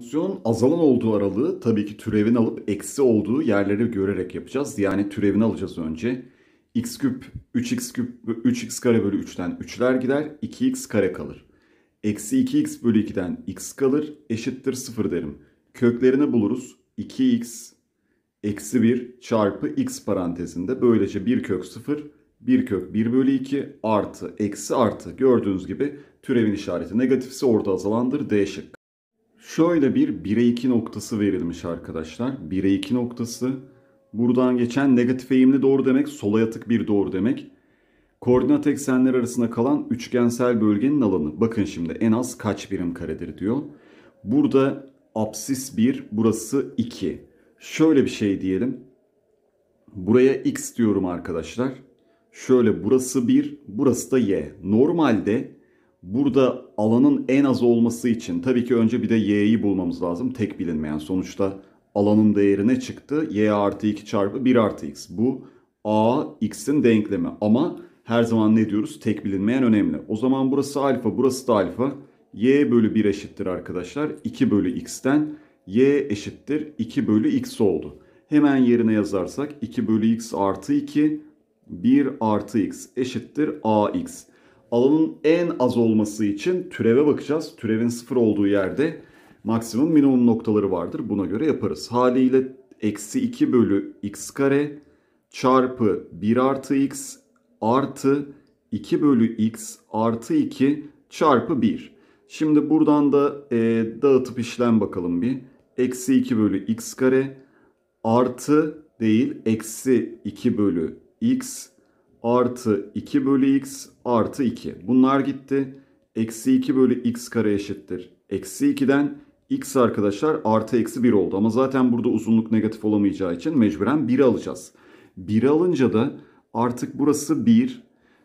Fonksiyon azalan olduğu aralığı tabii ki türevini alıp eksi olduğu yerleri görerek yapacağız. Yani türevini alacağız önce. x küp 3x küp 3x kare bölü 3'ten 3'ler gider 2x kare kalır. Eksi 2x bölü 2'den x kalır eşittir 0 derim. Köklerini buluruz 2x eksi 1 çarpı x parantezinde böylece bir kök 0 bir kök 1 bölü 2 artı eksi artı gördüğünüz gibi türevin işareti negatifse orada azalandır D şıkkı. Şöyle bir 1'e 2 noktası verilmiş arkadaşlar. 1'e 2 noktası. Buradan geçen negatif eğimli doğru demek, sola yatık bir doğru demek. Koordinat eksenler arasında kalan üçgensel bölgenin alanı. Bakın şimdi en az kaç birim karedir diyor. Burada absis 1, burası 2. Şöyle bir şey diyelim. Buraya x diyorum arkadaşlar. Şöyle burası 1, burası da y. Normalde Burada alanın en az olması için tabii ki önce bir de y'yi bulmamız lazım. Tek bilinmeyen sonuçta alanın değeri ne çıktı? y artı 2 çarpı 1 artı x. Bu a x'in denklemi ama her zaman ne diyoruz? Tek bilinmeyen önemli. O zaman burası alfa burası da alfa. y bölü 1 eşittir arkadaşlar. 2 bölü x'ten y eşittir 2 bölü x oldu. Hemen yerine yazarsak 2 bölü x artı 2 1 artı x eşittir ax alanın en az olması için türeve bakacağız. Türevin sıfır olduğu yerde maksimum minimum noktaları vardır. Buna göre yaparız. Haliyle eksi 2 bölü x kare çarpı 1 artı x artı 2 bölü x artı 2 çarpı 1. Şimdi buradan da e, dağıtıp işlem bakalım bir. Eksi 2 bölü x kare artı değil eksi 2 bölü x artı 2 bölü x artı 2. Bunlar gitti. Eksi 2 bölü x kare eşittir. Eksi 2'den x arkadaşlar artı eksi 1 oldu. Ama zaten burada uzunluk negatif olamayacağı için mecburen 1 alacağız. 1 alınca da artık burası 1.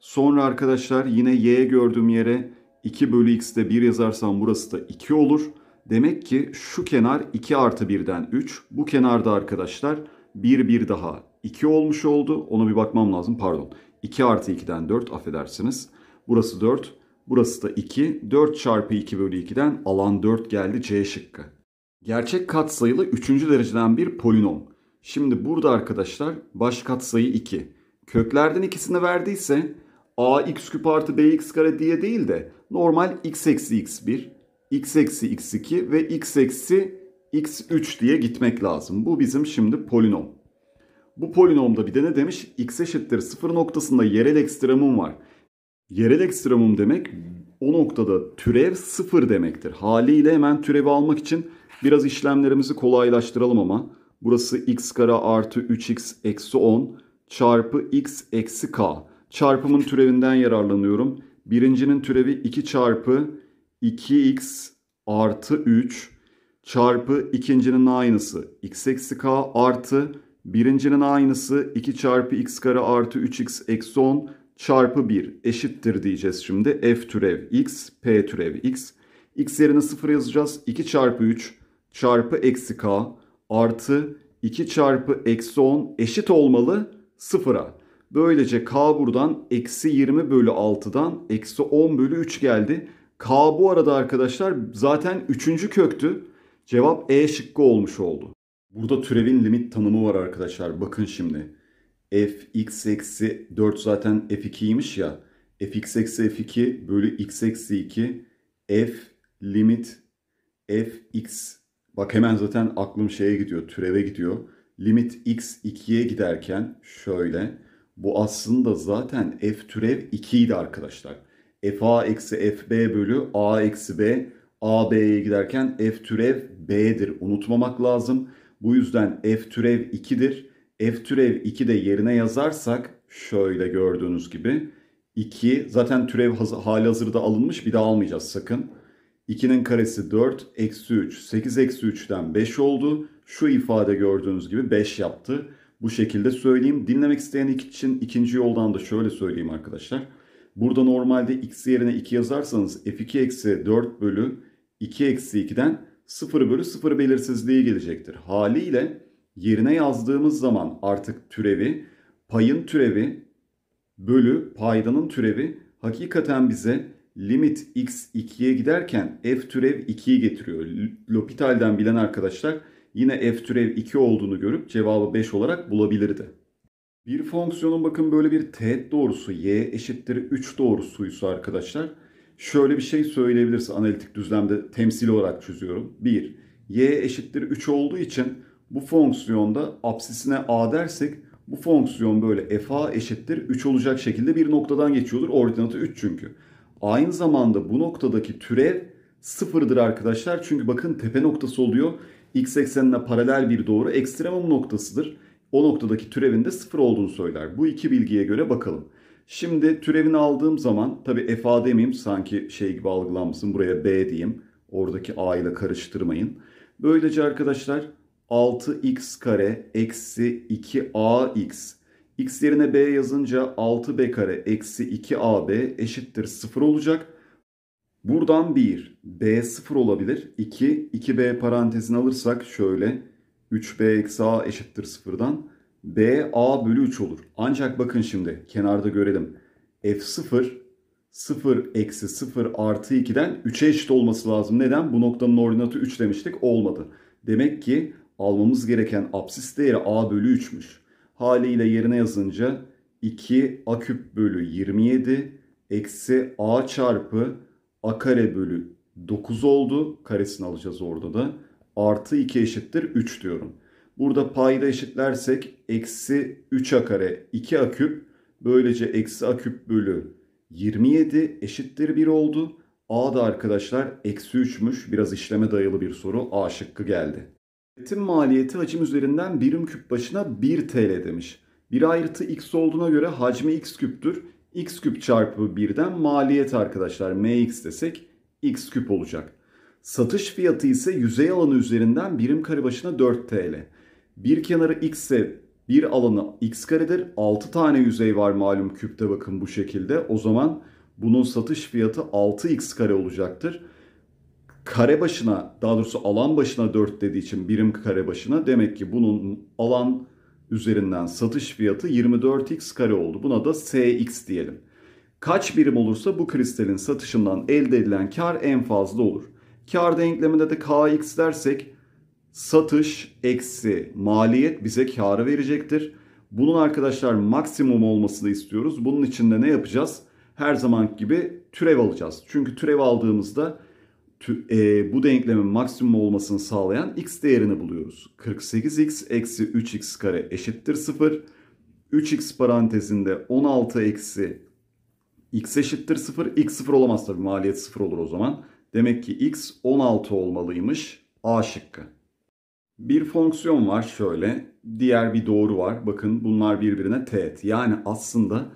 Sonra arkadaşlar yine y gördüğüm yere 2 bölü x'de 1 yazarsam burası da 2 olur. Demek ki şu kenar 2 artı 1'den 3. Bu kenarda arkadaşlar 1 1 daha 2 olmuş oldu. Ona bir bakmam lazım pardon. 2 artı 2'den 4 affedersiniz. Burası 4. Burası da 2. 4 çarpı 2 bölü 2'den alan 4 geldi C şıkkı. Gerçek katsayılı 3. dereceden bir polinom. Şimdi burada arkadaşlar baş katsayı 2. Köklerden ikisini verdiyse ax küp artı bx kare diye değil de normal x eksi x1, x eksi x2 ve x eksi x3 diye gitmek lazım. Bu bizim şimdi polinom. Bu polinomda bir de ne demiş? x eşittir 0 noktasında yerel ekstremum var. Yerel ekstremum demek o noktada türev 0 demektir. Haliyle hemen türevi almak için biraz işlemlerimizi kolaylaştıralım ama. Burası x kare artı 3x eksi 10 çarpı x eksi k. Çarpımın türevinden yararlanıyorum. Birincinin türevi 2 çarpı 2x artı 3 çarpı ikincinin aynısı x eksi k artı Birincinin aynısı 2 çarpı x kare artı 3x eksi 10 çarpı 1 eşittir diyeceğiz şimdi. F türev x, P türev x. X yerine 0 yazacağız. 2 çarpı 3 çarpı eksi k artı 2 çarpı eksi 10 eşit olmalı 0'a. Böylece k buradan eksi 20 bölü 6'dan eksi 10 bölü 3 geldi. K bu arada arkadaşlar zaten 3. köktü. Cevap E şıkkı olmuş oldu. Burada türevin limit tanımı var arkadaşlar. Bakın şimdi. f x eksi 4 zaten f2'ymiş ya. f x eksi f2 bölü x eksi 2 f limit f x. Bak hemen zaten aklım şeye gidiyor. Türeve gidiyor. Limit x 2'ye giderken şöyle. Bu aslında zaten f türev 2 idi arkadaşlar. f a eksi f b bölü a eksi b. a b'ye giderken f türev b'dir. Unutmamak lazım. Bu yüzden f türev 2'dir. f türev 2 de yerine yazarsak şöyle gördüğünüz gibi 2 zaten türev hali hazırda alınmış bir daha almayacağız sakın. 2'nin karesi 4 eksi 3 8 eksi 3'ten 5 oldu. Şu ifade gördüğünüz gibi 5 yaptı. Bu şekilde söyleyeyim. Dinlemek isteyen için ikinci yoldan da şöyle söyleyeyim arkadaşlar. Burada normalde x yerine 2 yazarsanız f2 eksi 4 bölü 2 eksi 2'den 0 bölü 0 belirsizliği gelecektir. Haliyle yerine yazdığımız zaman artık türevi, payın türevi bölü paydanın türevi hakikaten bize limit x 2'ye giderken f türev 2'yi getiriyor. Lopital'den bilen arkadaşlar yine f türev 2 olduğunu görüp cevabı 5 olarak bulabilirdi. Bir fonksiyonun bakın böyle bir teğet doğrusu y eşittir 3 doğrusuysa arkadaşlar şöyle bir şey söyleyebiliriz analitik düzlemde temsili olarak çözüyorum. 1. y eşittir 3 olduğu için bu fonksiyonda apsisine a dersek bu fonksiyon böyle f a eşittir 3 olacak şekilde bir noktadan geçiyordur. Ordinatı 3 çünkü. Aynı zamanda bu noktadaki türev sıfırdır arkadaşlar. Çünkü bakın tepe noktası oluyor. X eksenine paralel bir doğru ekstremum noktasıdır. O noktadaki türevin de sıfır olduğunu söyler. Bu iki bilgiye göre bakalım. Şimdi türevini aldığım zaman tabi f a demeyeyim sanki şey gibi algılanmasın buraya b diyeyim. Oradaki a ile karıştırmayın. Böylece arkadaşlar 6x kare eksi 2ax x yerine b yazınca 6b kare eksi 2ab eşittir 0 olacak. Buradan 1 b 0 olabilir. 2 2b parantezini alırsak şöyle 3b eksi a eşittir 0'dan B A bölü 3 olur. Ancak bakın şimdi kenarda görelim. F0 0 eksi 0 artı 2'den 3'e eşit olması lazım. Neden? Bu noktanın ordinatı 3 demiştik. Olmadı. Demek ki almamız gereken absis değeri A bölü 3'müş. Haliyle yerine yazınca 2 A küp bölü 27 eksi A çarpı A kare bölü 9 oldu. Karesini alacağız orada da. Artı 2 eşittir 3 diyorum. Burada payda eşitlersek eksi 3a kare 2a küp böylece eksi a küp bölü 27 eşittir 1 oldu. A da arkadaşlar eksi 3'müş. Biraz işleme dayalı bir soru. A şıkkı geldi. Üretim maliyeti hacim üzerinden birim küp başına 1 TL demiş. 1 ayrıtı x olduğuna göre hacmi x küptür. x küp çarpı 1'den maliyet arkadaşlar mx desek x küp olacak. Satış fiyatı ise yüzey alanı üzerinden birim kare başına 4 TL. Bir kenarı x ise bir alanı x karedir. 6 tane yüzey var malum küpte bakın bu şekilde. O zaman bunun satış fiyatı 6x kare olacaktır. Kare başına daha doğrusu alan başına 4 dediği için birim kare başına demek ki bunun alan üzerinden satış fiyatı 24x kare oldu. Buna da cx diyelim. Kaç birim olursa bu kristalin satışından elde edilen kar en fazla olur. Kar denkleminde de kx dersek satış eksi maliyet bize karı verecektir. Bunun arkadaşlar maksimum olmasını istiyoruz. Bunun için de ne yapacağız? Her zaman gibi türev alacağız. Çünkü türev aldığımızda tü, e, bu denklemin maksimum olmasını sağlayan x değerini buluyoruz. 48x eksi 3x kare eşittir 0. 3x parantezinde 16 eksi x eşittir 0. x 0 olamaz tabii maliyet 0 olur o zaman. Demek ki x 16 olmalıymış. A şıkkı. Bir fonksiyon var şöyle. Diğer bir doğru var. Bakın bunlar birbirine teğet. Yani aslında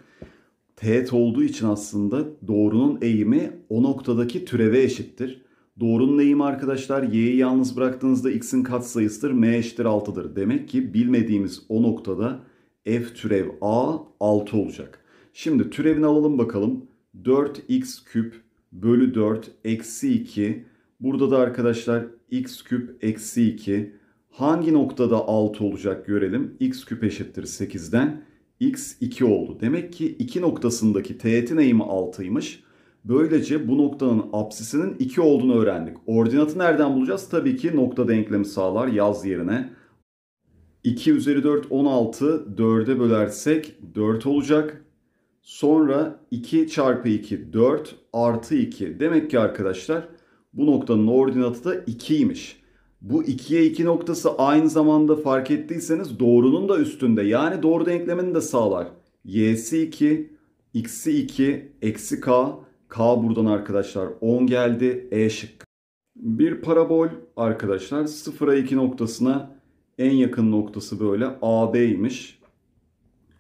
teğet olduğu için aslında doğrunun eğimi o noktadaki türeve eşittir. Doğrunun eğimi arkadaşlar y'yi yalnız bıraktığınızda x'in katsayısıdır. m eşittir 6'dır. Demek ki bilmediğimiz o noktada f türev a 6 olacak. Şimdi türevini alalım bakalım. 4x küp bölü 4 eksi 2. Burada da arkadaşlar x küp eksi 2 Hangi noktada 6 olacak görelim. x küp eşittir 8'den x 2 oldu. Demek ki 2 noktasındaki teğetin eğimi 6'ymış. Böylece bu noktanın apsisinin 2 olduğunu öğrendik. Ordinatı nereden bulacağız? Tabii ki nokta denklemi sağlar yaz yerine. 2 üzeri 4 16 4'e bölersek 4 olacak. Sonra 2 çarpı 2 4 artı 2. Demek ki arkadaşlar bu noktanın ordinatı da 2'ymiş. Bu 2'ye 2 noktası aynı zamanda fark ettiyseniz doğrunun da üstünde. Yani doğru denklemini de sağlar. Y'si 2, x'i 2, eksi k. K buradan arkadaşlar 10 geldi. E şıkkı. Bir parabol arkadaşlar 0'a 2 noktasına en yakın noktası böyle AB'ymiş.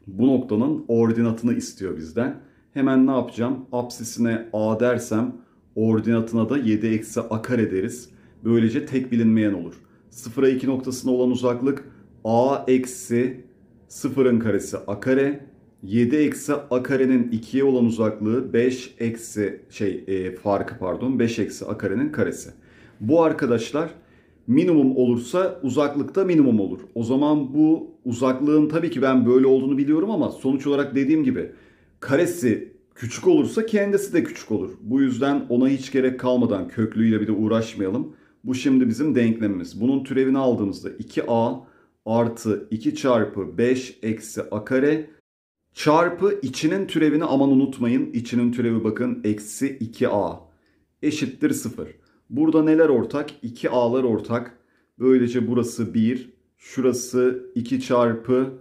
Bu noktanın ordinatını istiyor bizden. Hemen ne yapacağım? Apsisine A dersem ordinatına da 7 eksi A kare deriz. Böylece tek bilinmeyen olur. 0'a 2 noktasına olan uzaklık a eksi sıfırın karesi a kare 7 eksi a karenin 2'ye olan uzaklığı 5 eksi şey e, farkı pardon 5 eksi a karenin karesi. Bu arkadaşlar minimum olursa uzaklıkta minimum olur. O zaman bu uzaklığın tabii ki ben böyle olduğunu biliyorum ama sonuç olarak dediğim gibi karesi küçük olursa kendisi de küçük olur. Bu yüzden ona hiç gerek kalmadan köklüyle bir de uğraşmayalım. Bu şimdi bizim denklemimiz. Bunun türevini aldığımızda 2a artı 2 çarpı 5 eksi a kare çarpı içinin türevini aman unutmayın. İçinin türevi bakın eksi 2a eşittir 0. Burada neler ortak? 2a'lar ortak. Böylece burası 1. Şurası 2 çarpı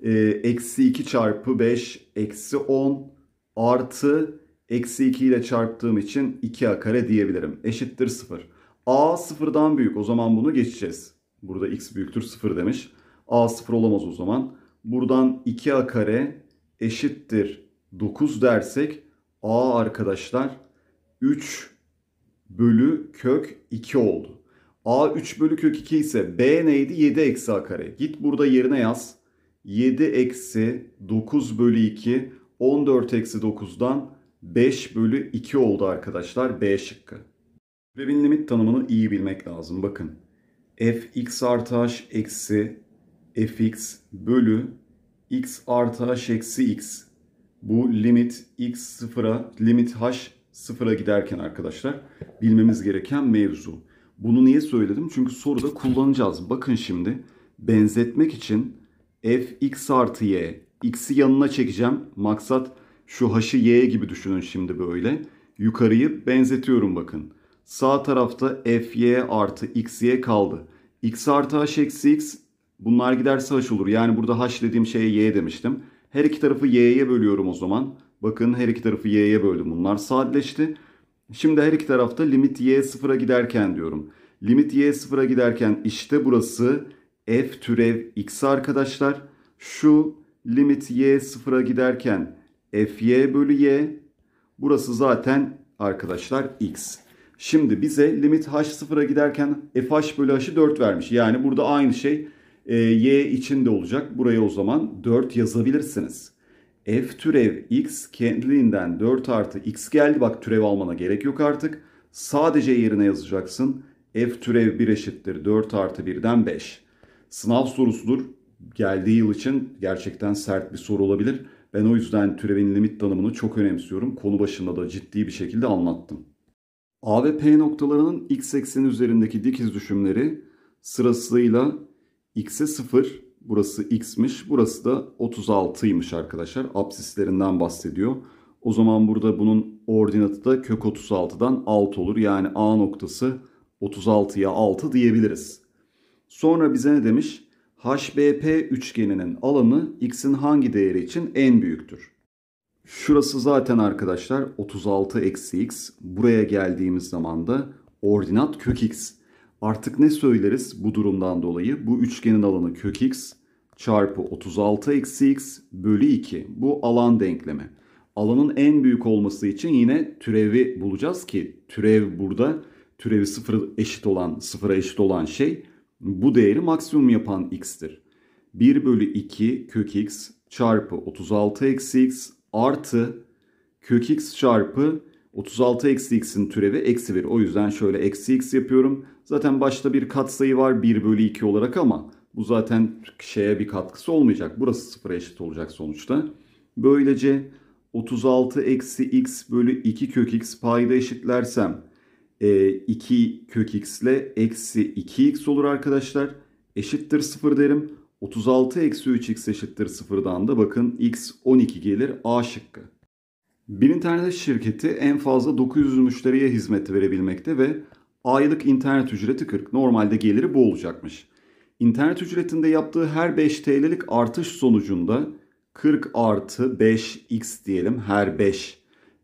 e, eksi 2 çarpı 5 eksi 10 artı eksi 2 ile çarptığım için 2a kare diyebilirim. Eşittir 0. A sıfırdan büyük. O zaman bunu geçeceğiz. Burada x büyüktür sıfır demiş. A sıfır olamaz o zaman. Buradan 2a kare eşittir 9 dersek a arkadaşlar 3 bölü kök 2 oldu. a 3 bölü kök 2 ise b neydi? 7 eksi a kare. Git burada yerine yaz. 7 eksi 9 bölü 2 14 eksi 9'dan 5 bölü 2 oldu arkadaşlar B şıkkı. Türevin limit tanımını iyi bilmek lazım. Bakın f x artı eksi f x bölü x artı eksi x. Bu limit x sıfıra, limit h sıfıra giderken arkadaşlar bilmemiz gereken mevzu. Bunu niye söyledim? Çünkü soruda kullanacağız. Bakın şimdi benzetmek için f x artı y, x'i yanına çekeceğim. Maksat şu h'ı y gibi düşünün şimdi böyle. Yukarıyı benzetiyorum bakın. Sağ tarafta fy artı xy kaldı. x artı h eksi x bunlar giderse h olur. Yani burada h dediğim şeye y demiştim. Her iki tarafı y'ye bölüyorum o zaman. Bakın her iki tarafı y'ye böldüm. Bunlar sadeleşti. Şimdi her iki tarafta limit y sıfıra giderken diyorum. Limit y sıfıra giderken işte burası f türev x arkadaşlar. Şu limit y sıfıra giderken fy bölü y. Burası zaten arkadaşlar x. Şimdi bize limit h sıfıra giderken fh bölü h'ı 4 vermiş. Yani burada aynı şey e, y içinde olacak. Buraya o zaman 4 yazabilirsiniz. f türev x kendiliğinden 4 artı x geldi. Bak türev almana gerek yok artık. Sadece yerine yazacaksın. f türev 1 eşittir 4 artı 1'den 5. Sınav sorusudur. Geldiği yıl için gerçekten sert bir soru olabilir. Ben o yüzden türevin limit tanımını çok önemsiyorum. Konu başında da ciddi bir şekilde anlattım. A ve P noktalarının x ekseni üzerindeki dikiz düşümleri sırasıyla x'e 0, burası x'miş, burası da 36'ymış arkadaşlar. Apsislerinden bahsediyor. O zaman burada bunun ordinatı da kök 36'dan 6 olur. Yani A noktası 36'ya 6 diyebiliriz. Sonra bize ne demiş? HBP üçgeninin alanı x'in hangi değeri için en büyüktür? Şurası zaten arkadaşlar 36 eksi x. Buraya geldiğimiz zaman da ordinat kök x. Artık ne söyleriz bu durumdan dolayı? Bu üçgenin alanı kök x çarpı 36 eksi x bölü 2. Bu alan denklemi. Alanın en büyük olması için yine türevi bulacağız ki türev burada türevi sıfır eşit olan sıfıra eşit olan şey bu değeri maksimum yapan x'tir. 1 bölü 2 kök x çarpı 36 eksi x artı kök x çarpı 36 eksi x'in türevi eksi 1. O yüzden şöyle eksi x yapıyorum. Zaten başta bir katsayı var 1 bölü 2 olarak ama bu zaten şeye bir katkısı olmayacak. Burası sıfıra eşit olacak sonuçta. Böylece 36 eksi x bölü 2 kök x payda eşitlersem 2 e, kök x ile eksi 2x olur arkadaşlar. Eşittir 0 derim. 36 eksi 3x eşittir 0'dan da bakın x 12 gelir A şıkkı. Bir internet şirketi en fazla 900 müşteriye hizmet verebilmekte ve aylık internet ücreti 40. Normalde geliri bu olacakmış. İnternet ücretinde yaptığı her 5 TL'lik artış sonucunda 40 artı 5x diyelim her 5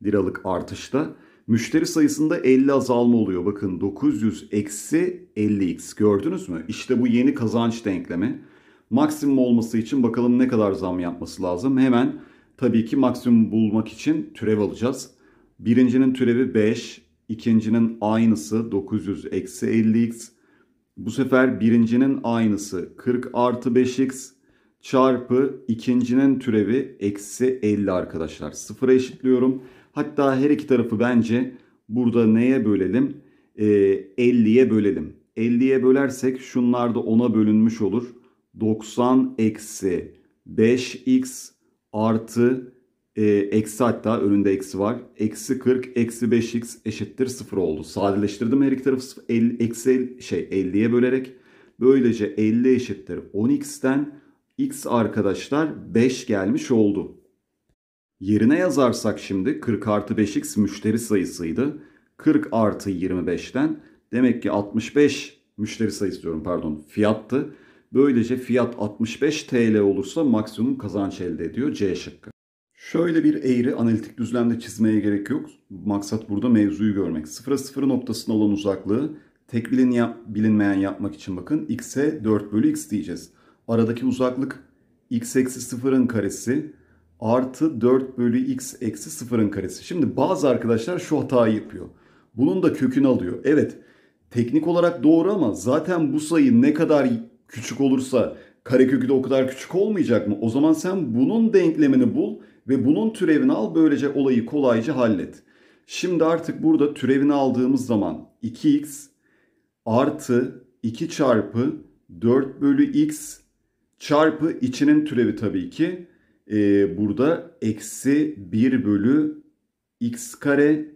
liralık artışta müşteri sayısında 50 azalma oluyor. Bakın 900 eksi 50x gördünüz mü? İşte bu yeni kazanç denklemi. Maksimum olması için bakalım ne kadar zam yapması lazım. Hemen tabii ki maksimum bulmak için türev alacağız. Birincinin türevi 5, ikincinin aynısı 900 eksi 50x. Bu sefer birincinin aynısı 40 artı 5x çarpı ikincinin türevi eksi 50 arkadaşlar. Sıfıra eşitliyorum. Hatta her iki tarafı bence burada neye bölelim? Ee, 50'ye bölelim. 50'ye bölersek şunlar da 10'a bölünmüş olur. 90 eksi 5x artı e, eksi hatta önünde eksi var. Eksi 40 eksi 5x eşittir 0 oldu. Sadeleştirdim her iki tarafı 50, eksi şey 50'ye bölerek. Böylece 50 eşittir 10x'ten x arkadaşlar 5 gelmiş oldu. Yerine yazarsak şimdi 40 artı 5x müşteri sayısıydı. 40 artı 25'ten demek ki 65 müşteri sayısı diyorum pardon fiyattı. Böylece fiyat 65 TL olursa maksimum kazanç elde ediyor C şıkkı. Şöyle bir eğri analitik düzlemde çizmeye gerek yok. Maksat burada mevzuyu görmek. Sıfıra sıfır noktasına olan uzaklığı tek bilin yap, bilinmeyen yapmak için bakın x'e 4 bölü x diyeceğiz. Aradaki uzaklık x eksi sıfırın karesi artı 4 bölü x eksi sıfırın karesi. Şimdi bazı arkadaşlar şu hatayı yapıyor. Bunun da kökünü alıyor. Evet teknik olarak doğru ama zaten bu sayı ne kadar küçük olursa karekökü de o kadar küçük olmayacak mı? O zaman sen bunun denklemini bul ve bunun türevini al böylece olayı kolayca hallet. Şimdi artık burada türevini aldığımız zaman 2x artı 2 çarpı 4 bölü x çarpı içinin türevi tabii ki ee, burada eksi 1 bölü x kare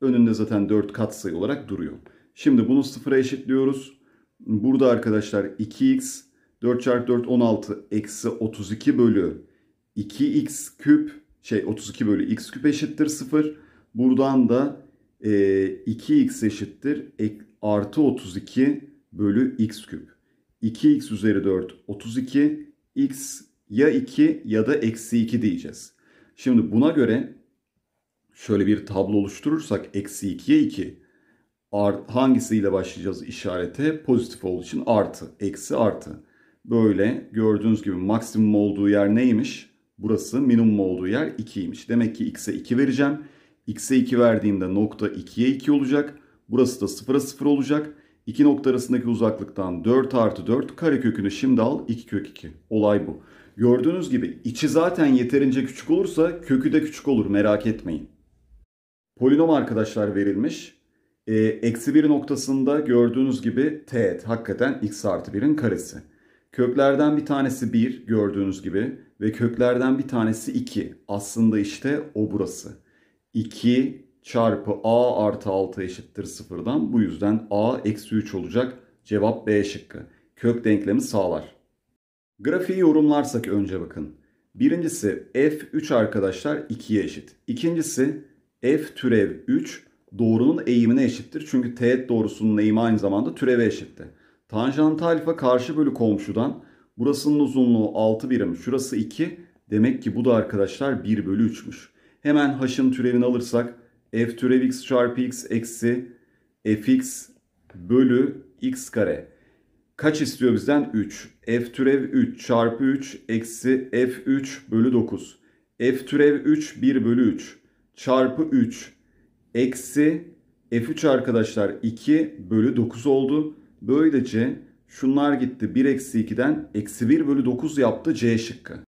önünde zaten 4 katsayı olarak duruyor. Şimdi bunu sıfıra eşitliyoruz. Burada arkadaşlar 2x 4 çarpı 4 16 eksi 32 bölü 2x küp şey 32 bölü x küp eşittir 0. Buradan da e, 2x eşittir ek, artı 32 bölü x küp. 2x üzeri 4 32 x ya 2 ya da eksi 2 diyeceğiz. Şimdi buna göre şöyle bir tablo oluşturursak eksi 2'ye 2 art, hangisiyle başlayacağız işarete? Pozitif olduğu için artı, eksi artı. Böyle gördüğünüz gibi maksimum olduğu yer neymiş? Burası minimum olduğu yer 2'ymiş. Demek ki x'e 2 vereceğim. x'e 2 verdiğimde nokta 2'ye 2 olacak. Burası da 0'a 0 olacak. İki nokta arasındaki uzaklıktan 4 artı 4 kare kökünü şimdi al 2 kök 2. Olay bu. Gördüğünüz gibi içi zaten yeterince küçük olursa kökü de küçük olur merak etmeyin. Polinom arkadaşlar verilmiş. Ee, eksi 1 noktasında gördüğünüz gibi teğet hakikaten x artı 1'in karesi. Köklerden bir tanesi 1 gördüğünüz gibi ve köklerden bir tanesi 2. Aslında işte o burası. 2 çarpı a artı 6 eşittir sıfırdan bu yüzden a eksi 3 olacak. Cevap B şıkkı. Kök denklemi sağlar. Grafiği yorumlarsak önce bakın. Birincisi f 3 arkadaşlar 2'ye eşit. İkincisi f türev 3 doğrunun eğimine eşittir. Çünkü teğet doğrusunun eğimi aynı zamanda türeve eşitti. Tanjant alfa karşı bölü komşudan burasının uzunluğu 6 birim, şurası 2. Demek ki bu da arkadaşlar 1 bölü 3'müş. Hemen h'ın türevini alırsak f türev x çarpı x eksi fx bölü x kare. Kaç istiyor bizden? 3. f türev 3 çarpı 3 eksi f3 bölü 9. f türev 3 1 bölü 3 çarpı 3 eksi F3 arkadaşlar 2 bölü 9 oldu. Böylece şunlar gitti. 1 eksi 2'den eksi 1 bölü 9 yaptı C şıkkı.